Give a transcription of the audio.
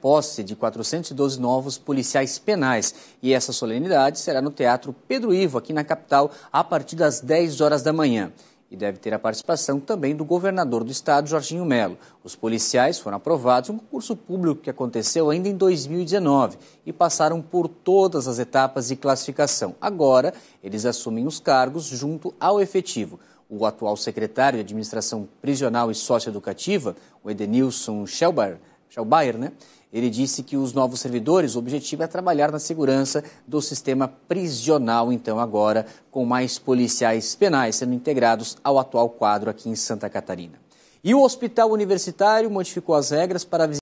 posse de 412 novos policiais penais. E essa solenidade será no Teatro Pedro Ivo, aqui na capital, a partir das 10 horas da manhã. E deve ter a participação também do governador do estado, Jorginho Melo. Os policiais foram aprovados em um concurso público que aconteceu ainda em 2019 e passaram por todas as etapas de classificação. Agora, eles assumem os cargos junto ao efetivo. O atual secretário de Administração Prisional e Socioeducativa, o Edenilson Schelbar, Schelbayer, né? Ele disse que os novos servidores, o objetivo é trabalhar na segurança do sistema prisional, então agora com mais policiais penais sendo integrados ao atual quadro aqui em Santa Catarina. E o Hospital Universitário modificou as regras para